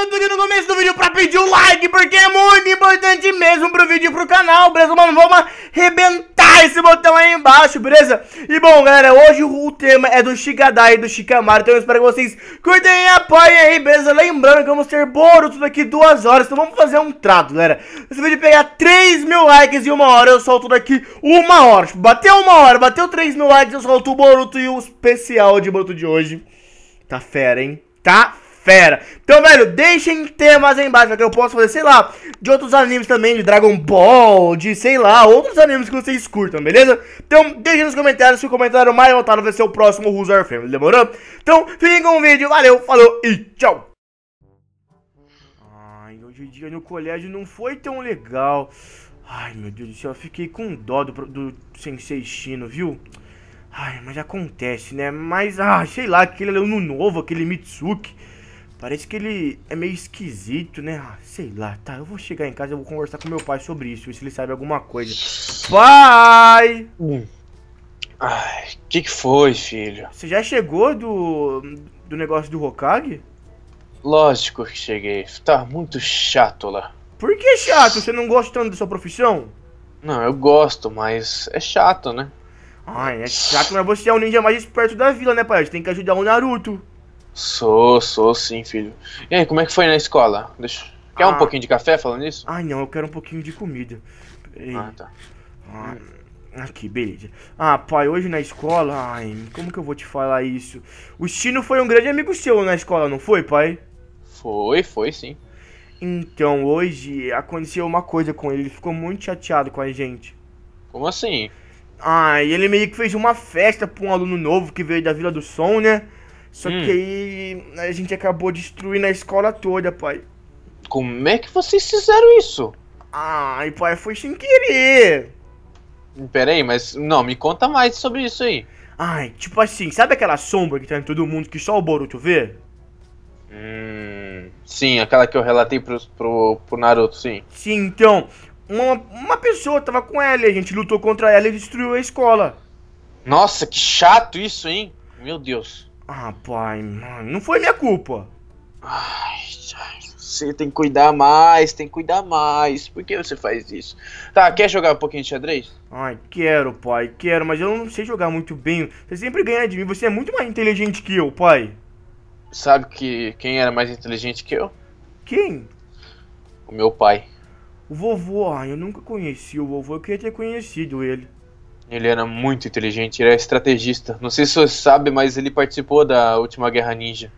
eu aqui no começo do vídeo pra pedir o um like, porque é muito importante mesmo pro vídeo e pro canal, beleza? Mano, vamos arrebentar esse botão aí embaixo, beleza? E bom, galera, hoje o tema é do Shikadai e do Shikamaru, então eu espero que vocês curtem e apoiem aí, beleza? Lembrando que vamos ter Boruto daqui duas horas, então vamos fazer um trato, galera. Esse vídeo pegar 3 mil likes em uma hora, eu solto daqui uma hora. Tipo, bateu uma hora, bateu 3 mil likes, eu solto o Boruto e o especial de Boruto de hoje. Tá fera, hein? Tá fera fera. Então, velho, deixem temas aí embaixo, que eu posso fazer, sei lá, de outros animes também, de Dragon Ball, de, sei lá, outros animes que vocês curtam, beleza? Então, deixem nos comentários se o comentário mais votado vai ser o próximo Who's Family, demorou? Então, fiquem com o vídeo, valeu, falou e tchau! Ai, hoje em dia no colégio não foi tão legal... Ai, meu Deus do céu, eu fiquei com dó do, do Sensei Shino, viu? Ai, mas acontece, né? Mas, ah, sei lá, aquele é ano novo, aquele Mitsuki. Parece que ele é meio esquisito, né? Ah, sei lá, tá. Eu vou chegar em casa e vou conversar com meu pai sobre isso, se ele sabe alguma coisa. Pai! Hum. Ai, o que, que foi, filho? Você já chegou do, do negócio do Hokage? Lógico que cheguei. Tá muito chato lá. Por que chato? Você não gosta tanto da sua profissão? Não, eu gosto, mas é chato, né? Ai, é chato, mas você é o ninja mais esperto da vila, né, pai? Você tem que ajudar o Naruto. Sou, sou sim, filho. E aí, como é que foi na escola? Deixa... Quer ah. um pouquinho de café falando isso? Ah, não, eu quero um pouquinho de comida. Ah, tá. Ah, aqui, beleza. Ah, pai, hoje na escola, ai, como que eu vou te falar isso? O Chino foi um grande amigo seu na escola, não foi, pai? Foi, foi sim. Então, hoje aconteceu uma coisa com ele, ele ficou muito chateado com a gente. Como assim? Ah, e ele meio que fez uma festa pra um aluno novo que veio da Vila do Som, né? Só hum. que aí a gente acabou destruindo a escola toda, pai. Como é que vocês fizeram isso? Ai, pai, foi sem querer. Pera aí, mas não, me conta mais sobre isso aí. Ai, tipo assim, sabe aquela sombra que tá em todo mundo que só o Boruto vê? Hum, sim, aquela que eu relatei pro, pro, pro Naruto, sim. Sim, então, uma, uma pessoa tava com ela e a gente lutou contra ela e destruiu a escola. Nossa, que chato isso, hein? Meu Deus. Ah, pai, mano. Não foi minha culpa. Ai, você tem que cuidar mais, tem que cuidar mais. Por que você faz isso? Tá, quer jogar um pouquinho de xadrez? Ai, quero, pai, quero, mas eu não sei jogar muito bem. Você sempre ganha de mim, você é muito mais inteligente que eu, pai. Sabe que quem era mais inteligente que eu? Quem? O meu pai. O vovô, ai, eu nunca conheci o vovô, eu queria ter conhecido ele. Ele era muito inteligente, ele era estrategista. Não sei se você sabe, mas ele participou da última guerra ninja.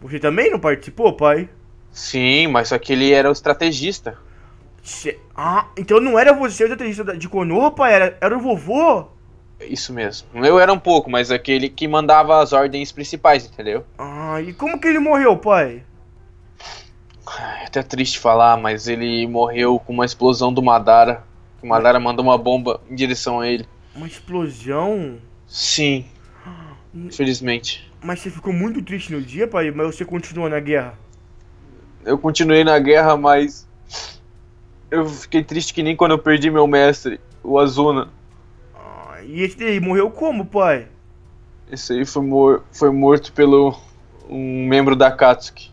Você também não participou, pai? Sim, mas só que ele era o estrategista. Cê... Ah, então não era você o estrategista de Konoha, pai? Era, era o vovô? Isso mesmo. Eu era um pouco, mas aquele que mandava as ordens principais, entendeu? Ah, e como que ele morreu, pai? É até triste falar, mas ele morreu com uma explosão do Madara. O Madara mandou uma bomba em direção a ele. Uma explosão? Sim. Infelizmente. Mas você ficou muito triste no dia, pai? Mas você continuou na guerra? Eu continuei na guerra, mas. Eu fiquei triste que nem quando eu perdi meu mestre, o Azuna. Ah, e esse daí morreu como, pai? Esse aí foi, mor foi morto pelo. um membro da Katsuki.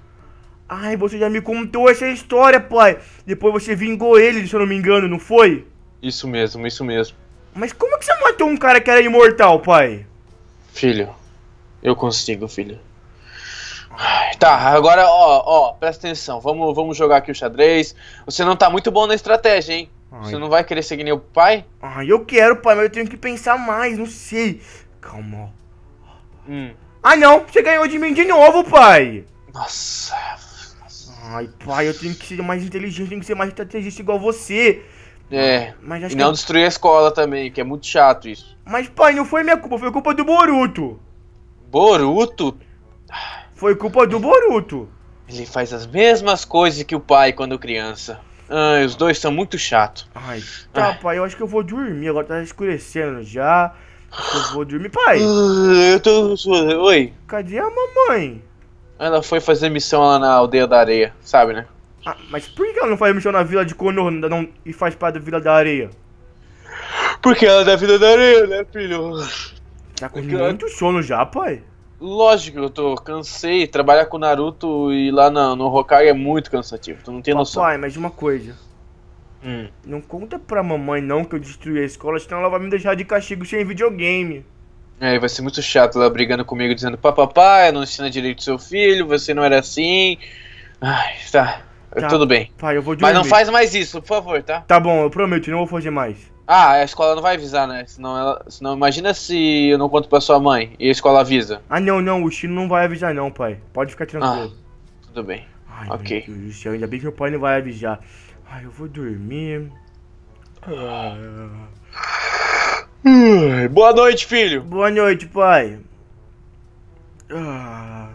Ai, você já me contou essa história, pai. Depois você vingou ele, se eu não me engano, não foi? Isso mesmo, isso mesmo. Mas como é que você matou um cara que era imortal, pai? Filho, eu consigo, filho. Tá, agora, ó, ó, presta atenção. Vamos, vamos jogar aqui o xadrez. Você não tá muito bom na estratégia, hein? Ai. Você não vai querer seguir nem o pai? Ah, eu quero, pai, mas eu tenho que pensar mais, não sei. Calma. Hum. Ah, não, você ganhou de mim de novo, pai. Nossa. Ai, pai, eu tenho que ser mais inteligente, tenho que ser mais estrategista igual você. É, é. Mas e não que... É- destruir a escola também, que é muito chato isso. Mas, pai, não foi minha culpa, foi culpa do Boruto. Boruto? Foi culpa do Boruto. Ele faz as mesmas coisas que o pai quando criança. Ai, os dois são muito chatos. Ai, tá, Ai. pai, eu acho que eu vou dormir. Agora tá escurecendo já. Eu vou dormir, pai. Ah, eu tô. Oi. Cadê a mamãe? Ela foi fazer missão lá na aldeia da areia, sabe, né? Ah, mas por que ela não faz missão na Vila de Conor não, e faz parte da Vila da Areia? Porque ela é da Vila da Areia, né, filho? Tá com Porque muito ela... sono já, pai? Lógico, eu tô, cansei. Trabalhar com Naruto e lá na, no Hokage é muito cansativo, tu não tem Papai, noção. Pai, mas uma coisa. Hum. Não conta pra mamãe não que eu destruí a escola, senão ela vai me deixar de castigo sem videogame. É, vai ser muito chato ela brigando comigo, dizendo: Papapá, não ensina direito seu filho, você não era assim. Ai, tá. Tá, Tudo bem. Pai, eu vou Mas não faz mais isso, por favor, tá? Tá bom, eu prometo, não vou fazer mais. Ah, a escola não vai avisar, né? Senão, ela, senão imagina se eu não conto pra sua mãe e a escola avisa. Ah, não, não, o Chino não vai avisar, não, pai. Pode ficar tranquilo. Ah, tudo bem. Ai, ok. Meu Deus do céu, ainda bem que meu pai não vai avisar. Ai, eu vou dormir. Ah. Boa noite, filho. Boa noite, pai. Ah.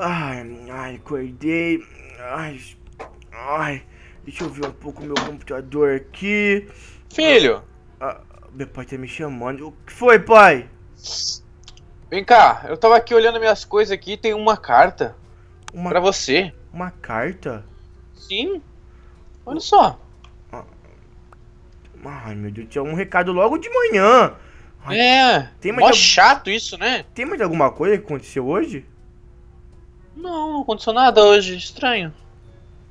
Ai, ai acordei. Ai, ai, deixa eu ver um pouco meu computador aqui. Filho! Ah, meu pai tá me chamando. O que foi, pai? Vem cá, eu tava aqui olhando minhas coisas aqui tem uma carta. Uma... Pra você. Uma carta? Sim. Olha só. Ah, ai, meu Deus, tinha um recado logo de manhã. Ai, é, tem mais mó al... chato isso, né? Tem mais alguma coisa que aconteceu hoje? Não, não aconteceu nada hoje, estranho.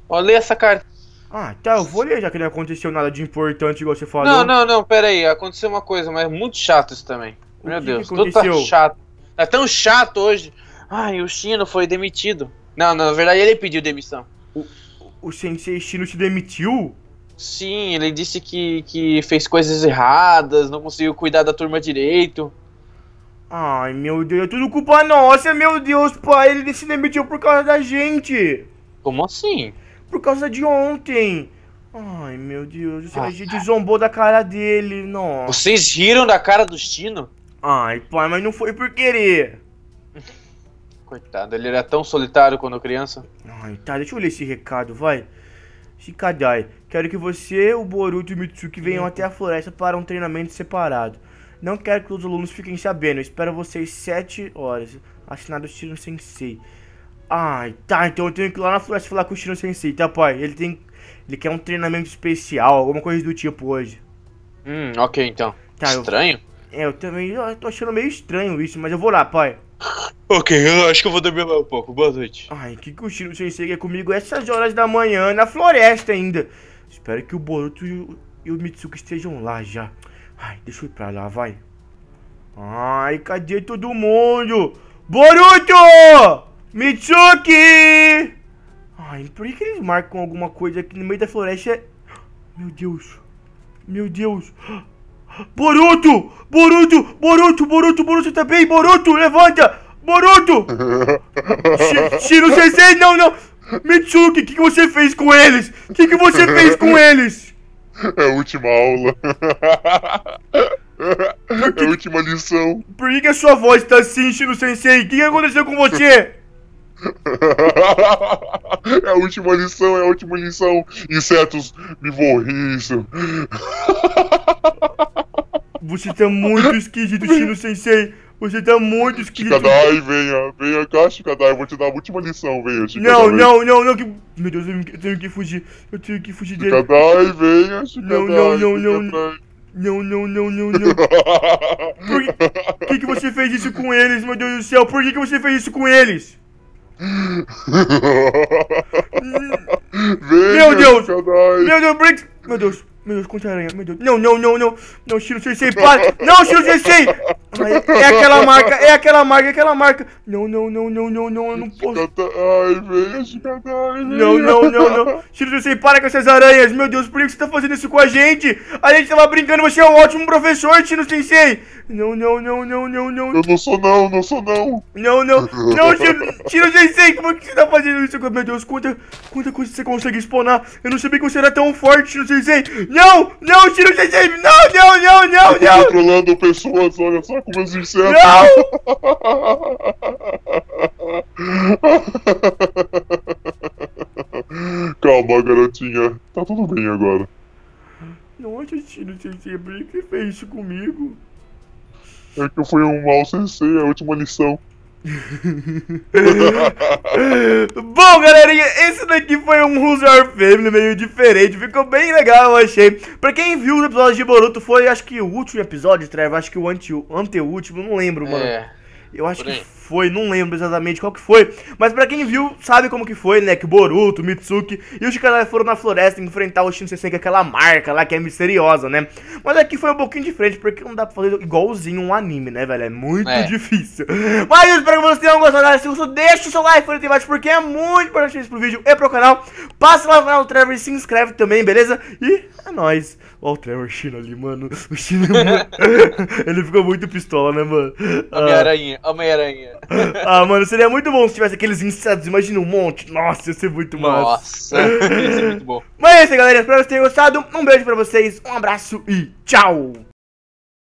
lê essa carta. Ah, tá, eu vou ler já que não aconteceu nada de importante igual você falou. Não, não, não, pera aí, aconteceu uma coisa, mas é muito chato isso também. O Meu que Deus, que tudo tá chato. Tá tão chato hoje. Ai, o Chino foi demitido. Não, não, na verdade ele pediu demissão. O, o Sensei Chino se demitiu? Sim, ele disse que, que fez coisas erradas, não conseguiu cuidar da turma direito. Ai, meu Deus, é tudo culpa nossa, meu Deus, pai. Ele se demitiu por causa da gente. Como assim? Por causa de ontem. Ai, meu Deus, ah, a gente zombou da cara dele, nossa. Vocês riram da cara do Stino? Ai, pai, mas não foi por querer. Coitado, ele era tão solitário quando criança. Ai, tá, deixa eu ler esse recado, vai. Shikadai, quero que você, o Boruto e o Mitsuki venham hum. até a floresta para um treinamento separado. Não quero que os alunos fiquem sabendo. Espero vocês 7 horas. Assinado Shiro Sensei. Ai, tá, então eu tenho que ir lá na floresta falar com o Shiro Sensei, tá, pai? Ele tem. Ele quer um treinamento especial, alguma coisa do tipo hoje. Hum, ok então. Tá, estranho? Eu, é, eu também eu tô achando meio estranho isso, mas eu vou lá, pai. Ok, eu acho que eu vou dormir lá um pouco. Boa noite. Ai, que que o Shiro Sensei é comigo essas horas da manhã, na floresta ainda. Espero que o Boruto e o Mitsuki estejam lá já. Ai, deixa eu ir pra lá, vai. Ai, cadê todo mundo? Boruto! Mitsuki! Ai, por que eles marcam alguma coisa aqui no meio da floresta? Meu Deus. Meu Deus. Boruto! Boruto! Boruto! Boruto! Boruto também! Boruto, levanta! Boruto! Shiro Sensei, não, não! Mitsuki, o que, que você fez com eles? O que, que você fez com eles? É a última aula. Porque... É a última lição. Por que, a sua voz tá assim, Shino Sensei? O que, aconteceu com você? É a última lição, é a última lição. Insetos, me borriçam. Você tá muito esquisito, Shino Sensei. Você tá é muito esquisito. Shikadai, venha. Venha cá, chikadai, Eu vou te dar a última lição, venha, Não, não, não, não. Que... Meu Deus, eu tenho que fugir. Eu tenho que fugir dele. Shikadai, venha, Shikadai. Não, não, não, não. não. Não, não, não, não, Por que, que, você fez isso com eles, meu Deus do céu? Por que, que você fez isso com eles? Venha, meu Deus! Shikadai. Meu Deus, Briggs! Meu Deus! Meu Deus, contra aranha, meu Deus. Não, não, não, não. Não, Shiro Sensei, pare! Não, Shiro Sensei. É, é aquela marca, é aquela marca, é aquela marca. Não, não, não, não, não, não, eu não posso. Ai, velho, Não, não, não, não. Shiro Sensei, para com essas aranhas. Meu Deus, por que você tá fazendo isso com a gente? A gente tava brincando, você é um ótimo professor, Shiro Sensei. Não, não, não, não, não, não. Eu não sou não, não sou não. Não, não, não, Shiro, Shiro Sensei, como que você tá fazendo isso? Meu Deus, quanta, quanta coisa você consegue spawnar. Eu não sabia que você era tão forte, Shiro Sensei. Não! Não, tira o GG! Não, não, não, não, não! tô controlando pessoas, olha só como eles insetos! Não! Calma, garotinha. Tá tudo bem agora. eu tiro GG, por que fez isso comigo? É que eu fui um mau sensei, a última lição. Bom, galerinha, esse daqui foi um Who's Your Family meio diferente. Ficou bem legal, eu achei. Pra quem viu os episódios de Boruto, foi, acho que o último episódio, Trevor. Acho que o ante, anteúltimo, não lembro, mano. É, eu acho que foi, não lembro exatamente qual que foi, mas para quem viu, sabe como que foi, né, que o Boruto, o Mitsuki e os Shikazai foram na floresta enfrentar o Shin Sensei, é aquela marca lá que é misteriosa, né, mas aqui foi um pouquinho diferente, porque não dá pra fazer igualzinho um anime, né, velho, é muito é. difícil. Mas eu espero que vocês tenham gostado, se gostou, deixa o seu like, foi embaixo porque é muito importante isso pro vídeo e pro canal, passa lá no canal do Trevor e se inscreve também, beleza? E é nóis. Ó o Trevor Chino ali, mano, o Chino, é ele ficou muito pistola, né, mano. Homem-Aranha, ah. Homem-Aranha. ah, mano, seria muito bom se tivesse aqueles insetos, imagina um monte. Nossa, ia ser muito massa. Nossa, ia ser muito bom. Mas é isso, galera. Espero que vocês tenham gostado. Um beijo pra vocês, um abraço e tchau!